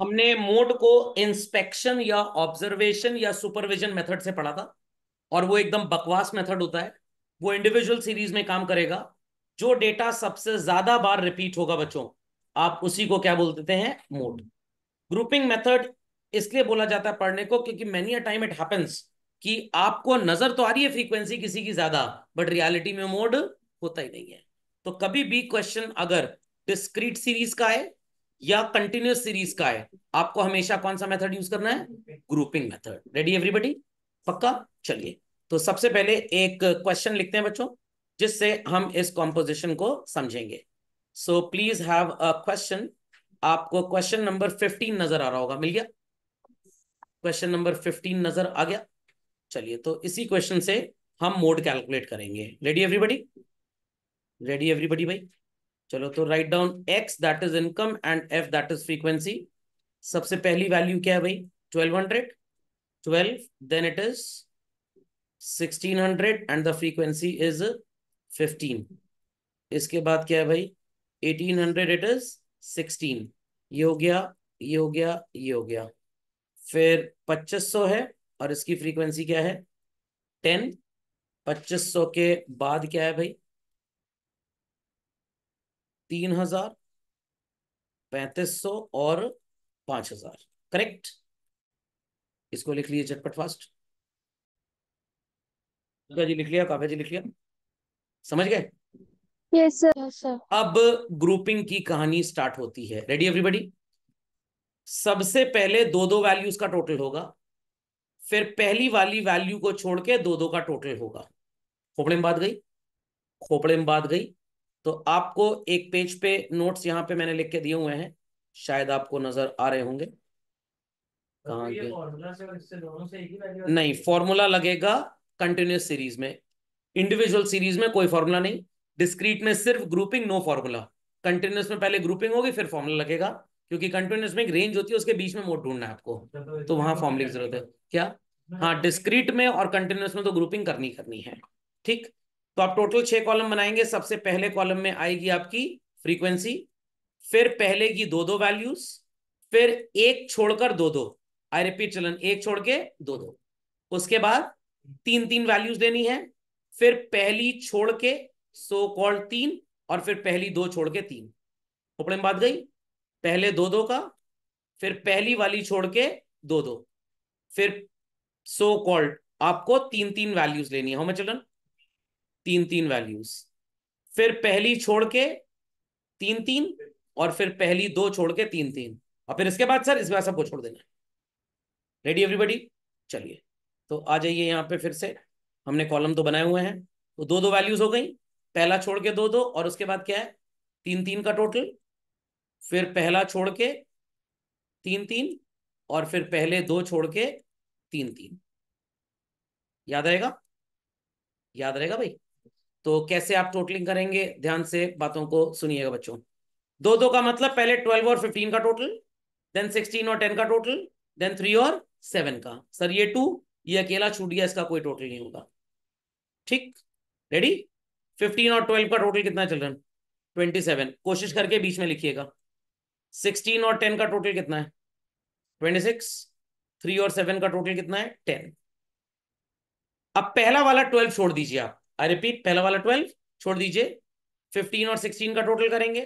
हमने मोड को इंस्पेक्शन या ऑब्जर्वेशन या सुपरविजन मेथड से पढ़ा था और वो एकदम बकवास मेथड होता है वो इंडिविजुअल सीरीज में काम करेगा जो डेटा सबसे ज्यादा बार रिपीट होगा बच्चों आप उसी को क्या बोल देते हैं मोड ग्रुपिंग मेथड इसलिए बोला जाता है पढ़ने को क्योंकि many a time it happens कि आपको नजर तो आ रही है फ्रीक्वेंसी किसी की ज्यादा बट रियलिटी में मोड होता ही नहीं है तो कभी भी क्वेश्चन अगर डिस्क्रीट सीरीज का है या कंटिन्यूस सीरीज का है आपको हमेशा कौन सा मेथड यूज करना है ग्रुपिंग मेथड रेडी एवरीबडी पक्का चलिए तो सबसे पहले एक क्वेश्चन लिखते हैं बच्चों जिससे हम इस कॉम्पोजिशन को समझेंगे so please have a question आपको क्वेश्चन नंबर फिफ्टीन नजर आ रहा होगा मिल गया क्वेश्चन नंबर फिफ्टीन नजर आ गया चलिए तो इसी क्वेश्चन से हम मोड कैलकुलेट करेंगे रेडी एवरीबडी रेडी एवरीबडी भाई चलो तो write down x that is income and f that is frequency सबसे पहली वैल्यू क्या है भाई twelve hundred twelve then it is sixteen hundred and the frequency is fifteen इसके बाद क्या है भाई eighteen hundred it is sixteen ये हो गया ये हो गया ये हो गया फिर पच्चीस सौ है और इसकी फ्रीक्वेंसी क्या है टेन पच्चीस सौ के बाद क्या है भाई तीन हजार पैंतीस सौ और पांच हजार करेक्ट इसको लिख लिए झटपट फास्ट जी लिख लिया काव्या जी लिख लिया समझ गए यस सर अब ग्रुपिंग की कहानी स्टार्ट होती है रेडी एवरीबडी सबसे पहले दो दो वैल्यूज का टोटल होगा फिर पहली वाली वैल्यू को छोड़ के दो दो का टोटल होगा खोपड़े में बात गई खोपड़े में बात गई तो आपको एक पेज पे नोट्स यहाँ पे मैंने लिख के दिए हुए हैं शायद आपको नजर आ रहे होंगे तो कहाँ नहीं फॉर्मूला लगेगा कंटिन्यूस सीरीज में इंडिविजुअल सीरीज में कोई फॉर्मूला नहीं डिस्क्रीट में सिर्फ ग्रुपिंग नो फॉर्मूला कंटिन्यूस में पहले ग्रुपिंग होगी फिर फॉर्मूला लगेगा क्योंकि कंटिन्यूस में एक रेंज होती है उसके बीच में मोड ढूंढना है आपको अच्छा, तो, तो वहां फॉर्मूले की जरूरत है क्या हाँ डिस्क्रीट में और कंटिन्यूस में तो ग्रुपिंग करनी करनी है ठीक तो आप टोटल छह कॉलम बनाएंगे सबसे पहले कॉलम में आएगी आपकी फ्रीक्वेंसी फिर पहले की दो दो वैल्यूज फिर एक छोड़कर दो दो आई रिपीट चलन एक छोड़ के दो दो उसके बाद तीन तीन वैल्यूज देनी है फिर पहली छोड़ के सो कॉल्ड तीन और फिर पहली दो छोड़ के तीन उपड़े में बात गई पहले दो दो का फिर पहली वाली छोड़ के दो दो फिर सो so कॉल्ड आपको तीन तीन वैल्यूज लेनी है हमें चलन तीन तीन वैल्यूज फिर पहली छोड़ के तीन तीन और फिर पहली दो छोड़ के तीन तीन और फिर इसके बाद सर इसमें सबको छोड़ देना है रेडी एवरीबडी चलिए तो आ जाइए यहाँ पे फिर से हमने कॉलम तो बनाए हुए हैं तो दो दो वैल्यूज हो गई पहला छोड़ के दो दो और उसके बाद क्या है तीन तीन का टोटल फिर पहला छोड़ के तीन तीन और फिर पहले दो छोड़ के तीन तीन याद रहेगा याद रहेगा भाई तो कैसे आप टोटलिंग करेंगे ध्यान से बातों को सुनिएगा बच्चों दो दो का मतलब पहले ट्वेल्व और फिफ्टीन का टोटल देन सिक्सटीन और टेन का टोटल देन थ्री और सेवन का सर ये टू ये अकेला छूट गया इसका कोई टोटल नहीं होगा ठीक रेडी फिफ्टीन और ट्वेल्व का टोटल कितना चल रहा है ट्वेंटी सेवन कोशिश करके बीच में लिखिएगा सिक्सटीन और टेन का टोटल कितना है ट्वेंटी सिक्स थ्री और सेवन का टोटल कितना है टेन अब पहला वाला ट्वेल्व छोड़ दीजिए आप आई रिपीट पहला वाला ट्वेल्व छोड़ दीजिए फिफ्टीन और सिक्सटीन का टोटल करेंगे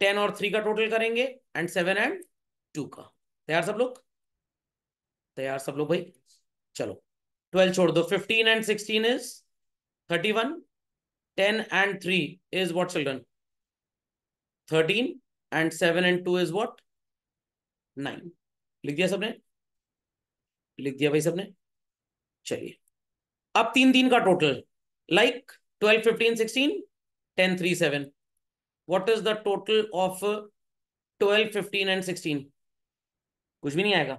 टेन और थ्री का टोटल करेंगे एंड सेवन एंड टू का तैयार सब लोग तैयार सब लोग भाई चलो ट्वेल्व छोड़ दो fifteen and sixteen is thirty one ten and three is what children thirteen and seven and two is what nine लिख दिया सबने लिख दिया भाई सबने चलिए अब तीन तीन का total like 12, 15, 16, 10, 3, 7. What is the total of 12, uh, 15 and 16? कुछ भी नहीं आएगा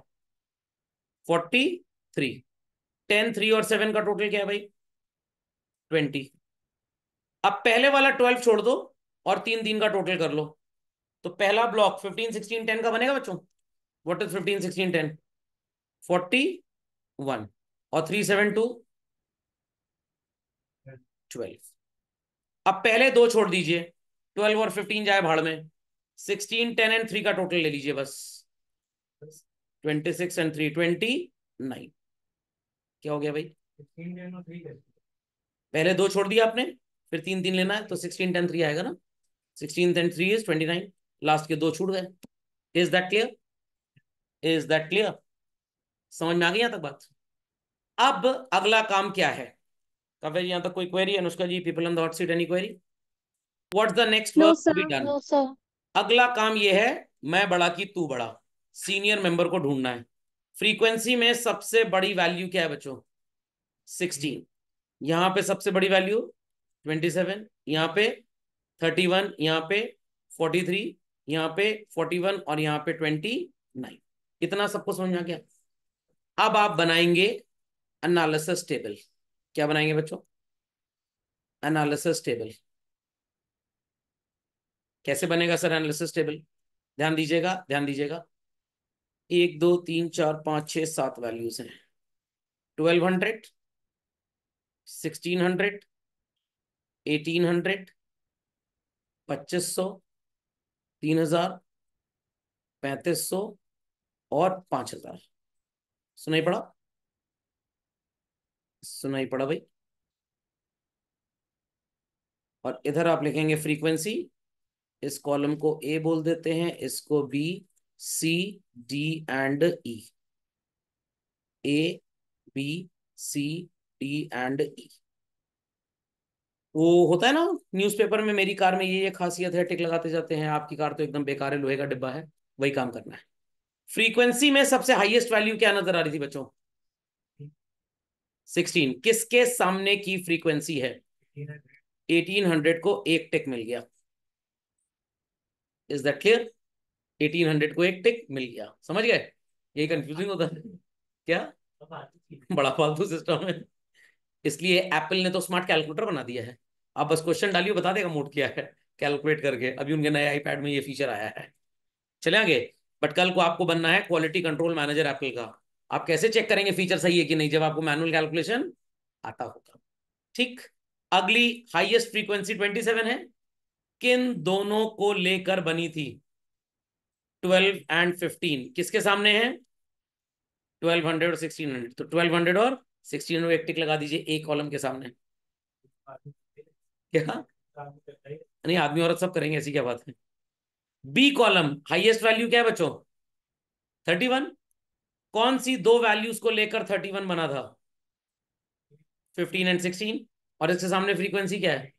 43. 10, 3 और 7 का टोटल क्या है भाई 20. अब पहले वाला 12 छोड़ दो और तीन दिन का टोटल कर लो तो पहला ब्लॉक 15, 16, 10 का बनेगा बच्चों व्हाट इज 15, 16, 10? 41 और 3, 7, 2, ट्वेल्व अब पहले दो छोड़ दीजिए ट्वेल्व और फिफ्टीन जाए भाड़ में सिक्सटीन टेन एंड थ्री का टोटल ले लीजिए बस twenty six and three twenty nine क्या हो गया भाई पहले दो छोड़ दिया आपने फिर तीन तीन लेना है तो सिक्सटीन टेन थ्री आएगा ना sixteen ten three is twenty nine last के दो छूट गए is that clear is that clear समझ में आ गई यहां तक बात अब अगला काम क्या है फिर यहाँ तक कोई query Anushka ji people on the hot seat any query what's the next work अगला काम ये है मैं बड़ा की तू बड़ा सीनियर मेंबर को ढूंढना है फ्रीक्वेंसी में सबसे बड़ी वैल्यू क्या है बच्चों सिक्सटीन यहाँ पे सबसे बड़ी वैल्यू ट्वेंटी सेवन यहाँ पे थर्टी वन यहाँ पे फोर्टी थ्री यहाँ पे फोर्टी वन और यहाँ पे ट्वेंटी नाइन इतना सबको समझ आ गया अब आप बनाएंगे एनालिसिस टेबल क्या बनाएंगे बच्चों एनालिसिस टेबल कैसे बनेगा सर एनालिसिस टेबल ध्यान दीजिएगा ध्यान दीजिएगा एक दो तीन चार पांच छह सात वैल्यूज हैं twelve hundred sixteen hundred eighteen hundred पच्चीस सौ तीन हजार पैंतीस सौ और पांच हजार सुनाई पड़ा सुनाई पड़ा भाई और इधर आप लिखेंगे फ्रीक्वेंसी इस कॉलम को ए बोल देते हैं इसको B C D and E A B C D and E वो होता है ना न्यूज़पेपर में मेरी कार में ये ये खासियत है टिक लगाते जाते हैं आपकी कार तो एकदम बेकार है लोहे का डिब्बा है वही काम करना है फ्रीक्वेंसी में सबसे हाईएस्ट वैल्यू क्या नजर आ रही थी बच्चों सिक्सटीन किसके सामने की फ्रीक्वेंसी है एटीन हंड्रेड को एक टिक मिल गया is that clear eighteen hundred को एक टिक मिल गया समझ गए ये कंफ्यूजिंग होता है क्या बड़ा फालतू सिस्टम है इसलिए एप्पल ने तो स्मार्ट कैलकुलेटर बना दिया है आप बस क्वेश्चन डालिए बता देगा मोड क्या है कैलकुलेट करके अभी उनके नए आईपैड में ये फीचर आया है चले आगे बट कल को आपको बनना है क्वालिटी कंट्रोल मैनेजर एप्पल का आप कैसे चेक करेंगे फीचर सही है कि नहीं जब आपको मैनुअल कैलकुलेशन आता होगा ठीक अगली हाईएस्ट फ्रीक्वेंसी 27 है किन दोनों को लेकर बनी थी 12 एंड 15 किसके सामने है 1200 और 1600 तो 1200 और 1600 एक टिक लगा दीजिए एक कॉलम के सामने क्या नहीं आदमी औरत सब करेंगे ऐसी क्या बात है बी कॉलम हाइएस्ट वैल्यू क्या है बच्चों थर्टी कौन सी दो वैल्यूज को लेकर थर्टी वन बना था फिफ्टीन एंड सिक्सटीन और इसके सामने फ्रीक्वेंसी क्या है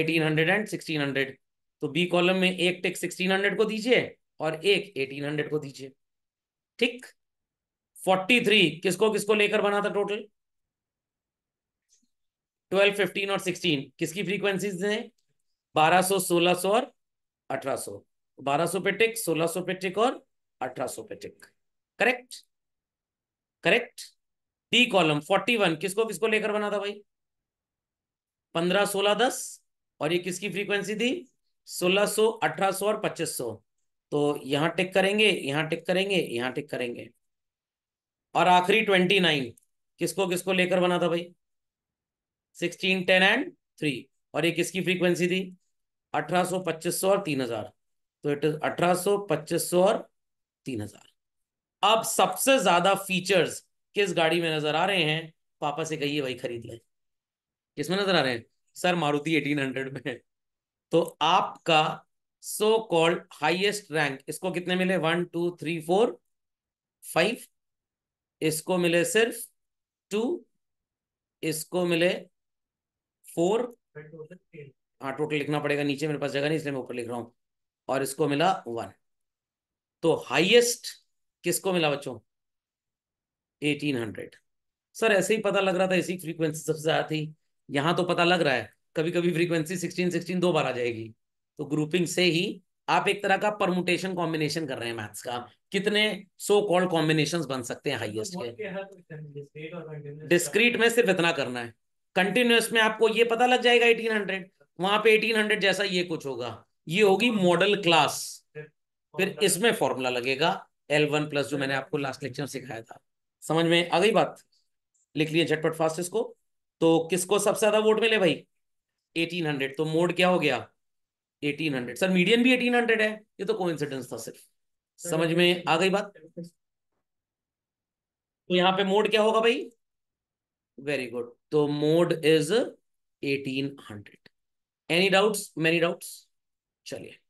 eighteen hundred and sixteen hundred तो बी कॉलम में एक टिक सिक्सटीन हंड्रेड को दीजिए और एक एटीन हंड्रेड को दीजिए ठीक फोर्टी थ्री किसको किसको लेकर बना था टोटल ट्वेल्व फिफ्टीन और सिक्सटीन किसकी फ्रीक्वेंसी बारह सो सोलह सो और अठारह सो बारह सो पे टिक सोलह सो पे टिक और अठारह सो पे tick correct correct D column forty one किसको किसको लेकर बना था भाई पंद्रह सोलह दस और ये किसकी फ्रीक्वेंसी थी सोलह सो अठारह सो और पच्चीस सो तो यहां टिक करेंगे यहां टिक करेंगे यहां टिक करेंगे और आखिरी ट्वेंटी नाइन किसको किसको लेकर बना था भाई सिक्सटीन टेन एंड थ्री और ये किसकी फ्रीक्वेंसी थी अठारह सो पच्चीस सो और तीन हजार तो इट इज अठारह सो पच्चीस सो और तीन हजार अब सबसे ज्यादा फीचर्स किस गाड़ी में नजर आ रहे हैं पापा से कहिए भाई खरीद लें में नजर आ रहे हैं सर मारुति एटीन हंड्रेड में तो आपका सो कॉल्ड हाईएस्ट रैंक इसको कितने मिले one two three four five इसको मिले सिर्फ टू इसको मिले फोर हाँ टोटल लिखना पड़ेगा नीचे मेरे पास जगह नहीं इसलिए मैं ऊपर लिख रहा हूं और इसको मिला वन तो हाईएस्ट किसको मिला बच्चों 1800 सर ऐसे ही पता लग रहा था ऐसी फ्रीक्वेंसी सबसे ज्यादा थी यहां तो पता लग रहा है कभी कभी फ्रीक्वेंसी 16 16 दो बार आ जाएगी तो ग्रुपिंग से ही आप एक तरह का परमुटेशन कॉम्बिनेशन कर रहे हैं मैथ्स का कितने सो कॉल्ड कॉम्बिनेशन बन सकते हैं हाईएस्ट के डिस्क्रीट में सिर्फ इतना करना है कंटिन्यूस में आपको ये पता लग जाएगा 1800 वहां पे 1800 जैसा ये कुछ होगा ये होगी मॉडल क्लास फिर इसमें फॉर्मूला लगेगा एल वन प्लस जो मैंने आपको लास्ट लेक्चर में सिखाया था समझ में आ गई बात लिख लिए झटपट फास्ट इसको तो किसको सबसे ज्यादा वोट मिले भाई 1800 तो मोड क्या हो गया 1800 सर मीडियन भी 1800 है ये तो कोइंसिडेंस था सिर्फ समझ में आ गई बात तो यहाँ पे मोड क्या होगा भाई वेरी गुड तो mode is 1800 any doubts many doubts चलिए